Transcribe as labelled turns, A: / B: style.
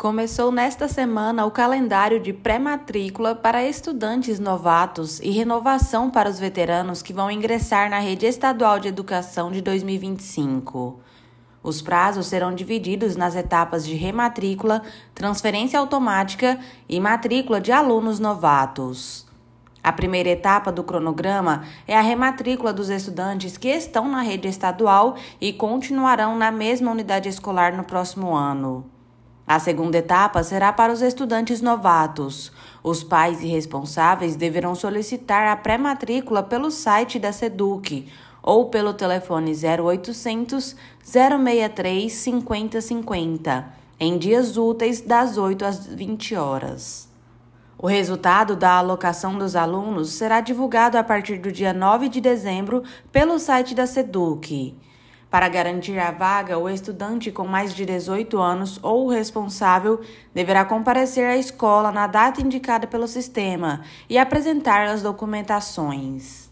A: Começou nesta semana o calendário de pré-matrícula para estudantes novatos e renovação para os veteranos que vão ingressar na rede estadual de educação de 2025. Os prazos serão divididos nas etapas de rematrícula, transferência automática e matrícula de alunos novatos. A primeira etapa do cronograma é a rematrícula dos estudantes que estão na rede estadual e continuarão na mesma unidade escolar no próximo ano. A segunda etapa será para os estudantes novatos. Os pais e responsáveis deverão solicitar a pré-matrícula pelo site da SEDUC ou pelo telefone 0800 063 5050, em dias úteis das 8 às 20 horas. O resultado da alocação dos alunos será divulgado a partir do dia 9 de dezembro pelo site da SEDUC. Para garantir a vaga, o estudante com mais de 18 anos ou o responsável deverá comparecer à escola na data indicada pelo sistema e apresentar as documentações.